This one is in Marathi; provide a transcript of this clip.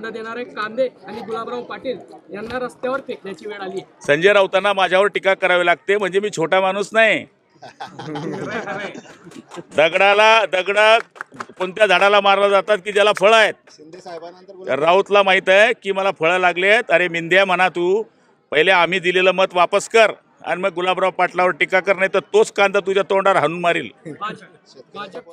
देणार देणारे कांदे आणि गुलाबराव पाटील यांना रस्त्यावर फेकण्याची वेळ आली संजय राऊतांना माझ्यावर टीका करावी लागते म्हणजे मी छोटा माणूस नाही दगडाला दगड कोणत्या झाडाला मारला जातात की ज्याला फळं आहेत राऊतला माहित आहे की मला फळं लागली आहेत अरे मिंद्या म्हणा तू पहिले आम्ही दिलेलं मत वापस कर आणि मग गुलाबराव पाटलावर टीका कर नाही तर तोच कांदा तुझ्या तोंडावर हाणून मारील